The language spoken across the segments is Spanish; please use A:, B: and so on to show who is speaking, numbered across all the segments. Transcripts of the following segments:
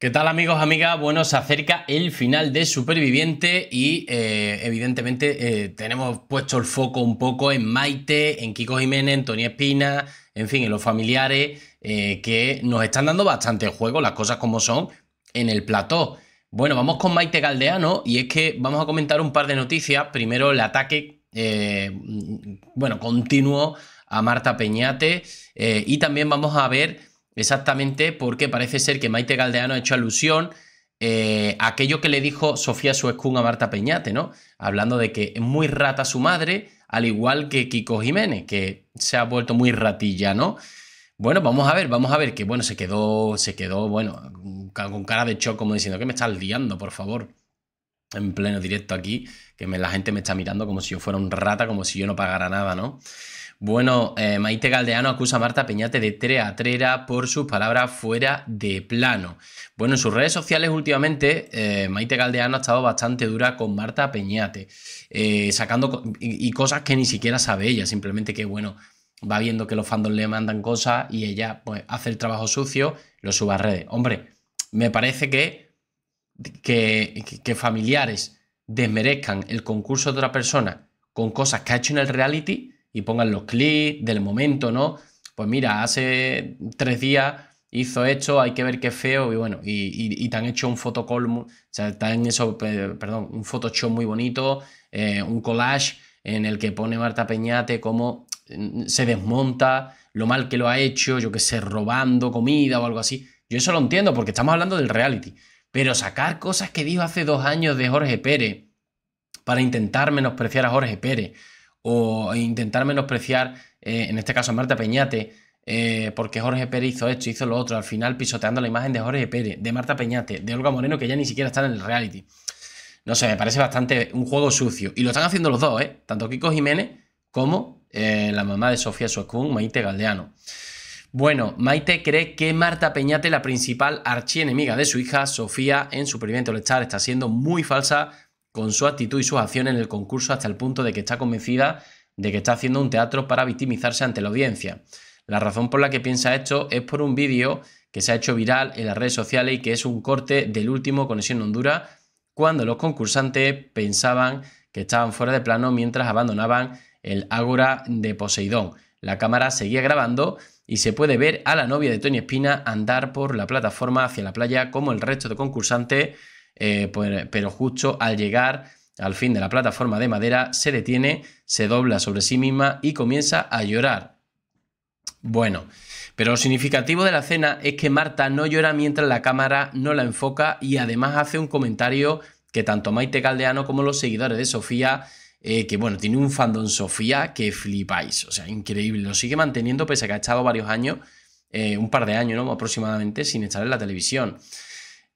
A: ¿Qué tal amigos, amigas? Bueno, se acerca el final de Superviviente y eh, evidentemente eh, tenemos puesto el foco un poco en Maite, en Kiko Jiménez, en Tony Espina, en fin, en los familiares eh, que nos están dando bastante juego, las cosas como son, en el plató. Bueno, vamos con Maite Galdeano y es que vamos a comentar un par de noticias. Primero, el ataque, bueno, continuo a Marta Peñate y también vamos a ver Exactamente, porque parece ser que Maite Galdeano ha hecho alusión eh, a aquello que le dijo Sofía Suescún a Marta Peñate, ¿no? Hablando de que es muy rata su madre, al igual que Kiko Jiménez, que se ha vuelto muy ratilla, ¿no? Bueno, vamos a ver, vamos a ver, que bueno, se quedó, se quedó, bueno, con cara de shock, como diciendo que me está liando, por favor, en pleno directo aquí, que la gente me está mirando como si yo fuera un rata, como si yo no pagara nada, ¿no? Bueno, eh, Maite Galdeano acusa a Marta Peñate de teatrera por sus palabras fuera de plano. Bueno, en sus redes sociales últimamente eh, Maite Galdeano ha estado bastante dura con Marta Peñate, eh, sacando y, cosas que ni siquiera sabe ella, simplemente que bueno, va viendo que los fandoms le mandan cosas y ella pues hace el trabajo sucio, lo suba a redes. Hombre, me parece que, que, que familiares desmerezcan el concurso de otra persona con cosas que ha hecho en el reality y pongan los clics del momento, ¿no? Pues mira, hace tres días hizo esto, hay que ver qué feo, y bueno, y, te han hecho un fotocolmo. o sea, está en eso perdón, un Photoshop muy bonito, eh, un collage en el que pone Marta Peñate cómo mm, se desmonta, lo mal que lo ha hecho, yo que sé, robando comida o algo así. Yo eso lo entiendo porque estamos hablando del reality. Pero sacar cosas que dijo hace dos años de Jorge Pérez para intentar menospreciar a Jorge Pérez, o intentar menospreciar, eh, en este caso a Marta Peñate, eh, porque Jorge Pérez hizo esto, hizo lo otro, al final pisoteando la imagen de Jorge Pérez, de Marta Peñate, de Olga Moreno, que ya ni siquiera está en el reality. No sé, me parece bastante un juego sucio. Y lo están haciendo los dos, ¿eh? Tanto Kiko Jiménez como eh, la mamá de Sofía Suescún, Maite Galdeano. Bueno, Maite cree que Marta Peñate, la principal archienemiga de su hija, Sofía, en Superviviente All está siendo muy falsa, con su actitud y su acción en el concurso hasta el punto de que está convencida de que está haciendo un teatro para victimizarse ante la audiencia. La razón por la que piensa esto es por un vídeo que se ha hecho viral en las redes sociales y que es un corte del último Conexión Honduras, cuando los concursantes pensaban que estaban fuera de plano mientras abandonaban el ágora de Poseidón. La cámara seguía grabando y se puede ver a la novia de Tony Espina andar por la plataforma hacia la playa como el resto de concursantes eh, pues, pero justo al llegar al fin de la plataforma de madera, se detiene, se dobla sobre sí misma y comienza a llorar. Bueno, pero lo significativo de la escena es que Marta no llora mientras la cámara no la enfoca y además hace un comentario que tanto Maite Caldeano como los seguidores de Sofía, eh, que bueno, tiene un fandom Sofía que flipáis, o sea, increíble, lo sigue manteniendo pese a que ha estado varios años, eh, un par de años, ¿no? Aproximadamente sin estar en la televisión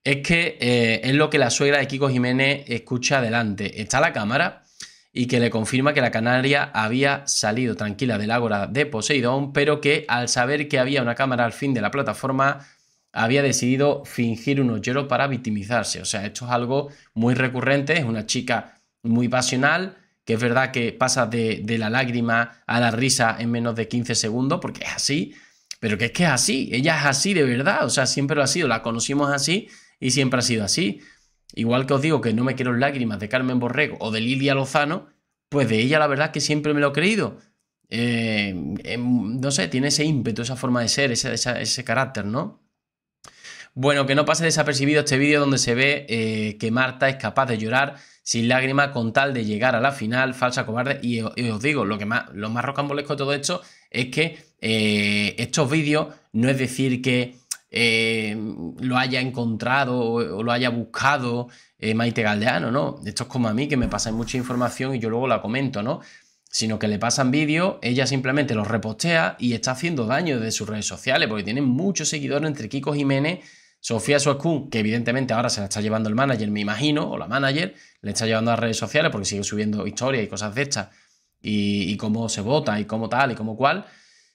A: es que eh, es lo que la suegra de Kiko Jiménez escucha adelante. Está la cámara y que le confirma que la canaria había salido tranquila del ágora de Poseidón, pero que al saber que había una cámara al fin de la plataforma, había decidido fingir un hoyero para victimizarse. O sea, esto es algo muy recurrente, es una chica muy pasional, que es verdad que pasa de, de la lágrima a la risa en menos de 15 segundos, porque es así, pero que es que es así, ella es así de verdad, o sea, siempre lo ha sido, la conocimos así y siempre ha sido así. Igual que os digo que no me quiero lágrimas de Carmen Borrego o de Lidia Lozano, pues de ella la verdad es que siempre me lo he creído. Eh, em, no sé, tiene ese ímpetu, esa forma de ser, ese, carácter, ¿no? Bueno, que no pase desapercibido este vídeo donde se ve eh, que Marta es capaz de llorar sin lágrimas con tal de llegar a la final, falsa cobarde. Y, os digo, lo que más, lo más rocambolesco de todo esto es que eh, estos vídeos no es decir que eh, lo haya encontrado o, lo haya buscado eh, Maite Galdeano, ¿no? Esto es como a mí, que me pasan mucha información y yo luego la comento, ¿no? Sino que le pasan vídeos, ella simplemente los repostea y está haciendo daño de sus redes sociales, porque tiene muchos seguidores entre Kiko Jiménez Sofía Suascún, que evidentemente ahora se la está llevando el manager, me imagino, o la manager, le está llevando a las redes sociales porque sigue subiendo historias y cosas de estas, y, y cómo se vota, y cómo tal, y cómo cual.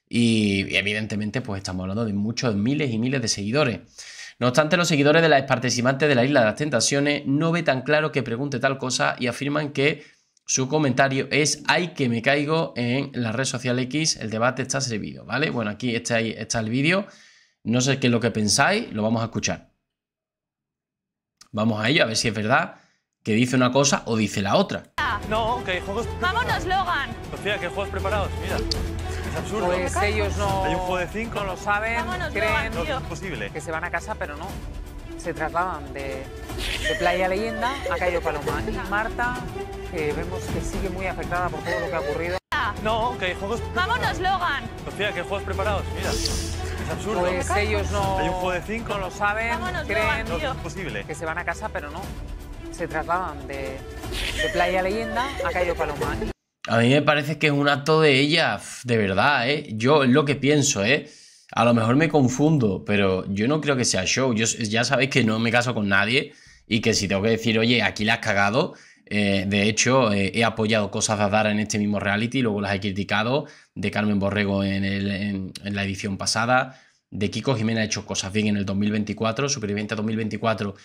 A: Y evidentemente, pues estamos hablando de muchos miles y miles de seguidores. No obstante, los seguidores de la participantes de la Isla de las Tentaciones no ve tan claro que pregunte tal cosa y afirman que su comentario es hay que me caigo en la red social X, el debate está servido, ¿vale? Bueno, aquí está, el vídeo. No sé qué es lo que pensáis, lo vamos a escuchar. Vamos a ello, a ver si es verdad que dice una cosa o dice la otra. Vámonos, Logan. que juegos preparados, mira absurdo. Pues ellos no, Hay un juego de lo saben, creen que se van a casa, pero no. Se trasladan de, Playa Leyenda a Cayo Paloma. Y Marta, que vemos que sigue muy afectada por todo lo que ha ocurrido. No, que hay juegos... ¡Vámonos, Logan! Sofía, que hay juegos preparados, mira. Es absurdo. Pues ellos no, Hay un juego de lo saben, creen que se van a casa, pero no. Se trasladan de, de Playa Leyenda a Cayo Paloma. A mí me parece que es un acto de ella, de verdad, ¿eh? Yo es lo que pienso, ¿eh? A lo mejor me confundo, pero yo no creo que sea show. Yo, ya sabéis que no me caso con nadie y que si tengo que decir, oye, aquí la has cagado, eh, de hecho, eh, he apoyado cosas a dar en este mismo reality, luego las he criticado, de Carmen Borrego en, la edición pasada, de Kiko Jiménez ha hecho cosas bien en el 2024, Superviviente 2024,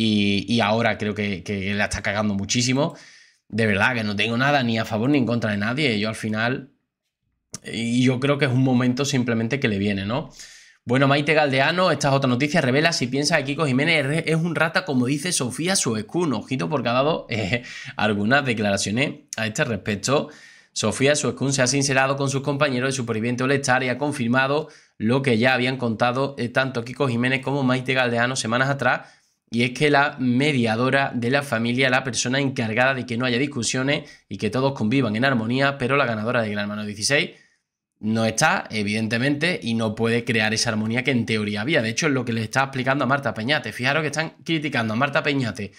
A: y, ahora creo que, que la está cagando muchísimo de verdad que no tengo nada ni a favor ni en contra de nadie. Yo al final, y yo creo que es un momento simplemente que le viene, ¿no? Bueno, Maite Galdeano, esta es otra noticia, revela si piensa que Kiko Jiménez es un rata, como dice Sofía Suescún, Ojito porque ha dado eh, algunas declaraciones a este respecto. Sofía Suescún se ha sincerado con sus compañeros de Superviviente Olestar y ha confirmado lo que ya habían contado eh, tanto Kiko Jiménez como Maite Galdeano semanas atrás y es que la mediadora de la familia, la persona encargada de que no haya discusiones y que todos convivan en armonía, pero la ganadora de Gran Hermano 16 no está, evidentemente, y no puede crear esa armonía que en teoría había. De hecho, es lo que le está explicando a Marta Peñate. Fijaros que están criticando a Marta Peñate,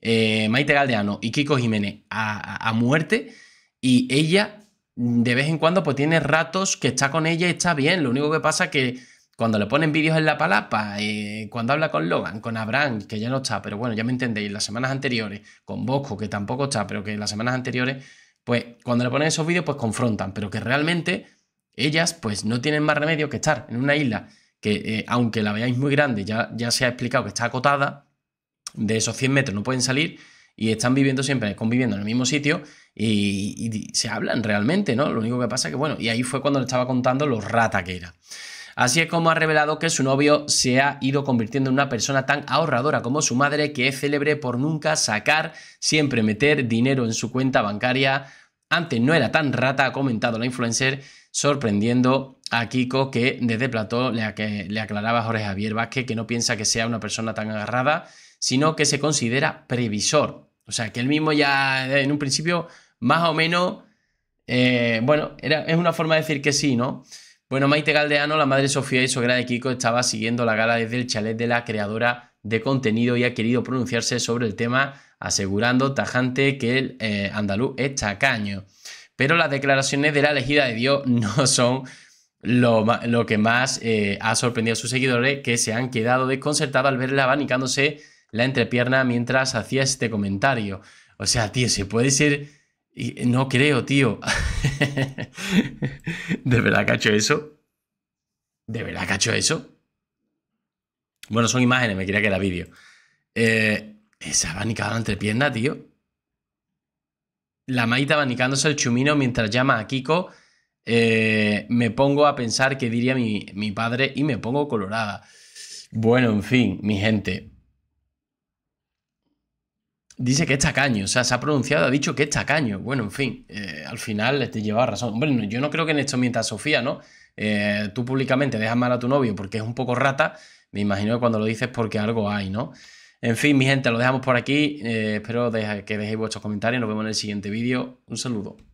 A: eh, Maite Galdeano y Kiko Jiménez a, muerte, y ella de vez en cuando pues tiene ratos que está con ella y está bien. Lo único que pasa es que cuando le ponen vídeos en la palapa, eh, cuando habla con Logan, con Abraham, que ya no está, pero bueno, ya me entendéis, las semanas anteriores, con Bosco, que tampoco está, pero que las semanas anteriores, pues cuando le ponen esos vídeos, pues confrontan, pero que realmente ellas, pues no tienen más remedio que estar en una isla que, eh, aunque la veáis muy grande, ya, ya se ha explicado que está acotada, de esos 100 metros no pueden salir, y están viviendo siempre, conviviendo en el mismo sitio y, se hablan realmente, ¿no? Lo único que pasa es que, bueno, y ahí fue cuando le estaba contando lo rata que era. Así es como ha revelado que su novio se ha ido convirtiendo en una persona tan ahorradora como su madre, que es célebre por nunca sacar, siempre meter dinero en su cuenta bancaria. Antes no era tan rata, ha comentado la influencer, sorprendiendo a Kiko, que desde Plató le, aclaraba a Jorge Javier Vázquez que no piensa que sea una persona tan agarrada, sino que se considera previsor. O sea, que él mismo ya eh, en un principio, más o menos, eh, bueno, era, es una forma de decir que sí, ¿no? Bueno, Maite Galdeano, la madre Sofía y suegra de Kiko, estaba siguiendo la gala desde el chalet de la creadora de contenido y ha querido pronunciarse sobre el tema, asegurando tajante que el eh, andaluz es tacaño. Pero las declaraciones de la elegida de Dios no son lo, que más eh, ha sorprendido a sus seguidores, que se han quedado desconcertados al verla abanicándose la entrepierna mientras hacía este comentario. O sea, tío, se puede ser eh, no creo, tío. ¿De verdad que ha hecho eso? ¿De verdad que ha hecho eso? Bueno, son imágenes, me quería que era vídeo. Eh, esa abanicado la entrepierna, tío. La maita abanicándose el chumino mientras llama a Kiko. Eh, me pongo a pensar qué diría mi, mi padre y me pongo colorada. Bueno, en fin, mi gente, Dice que es tacaño, o sea, se ha pronunciado, ha dicho que es tacaño. Bueno, en fin, eh, al final te este lleva razón. bueno yo no creo que en esto mientras Sofía, ¿no? Eh, tú públicamente dejas mal a tu novio porque es un poco rata, me imagino que cuando lo dices porque algo hay, ¿no? En fin, mi gente, lo dejamos por aquí. Eh, espero que dejéis vuestros comentarios. Nos vemos en el siguiente vídeo. Un saludo.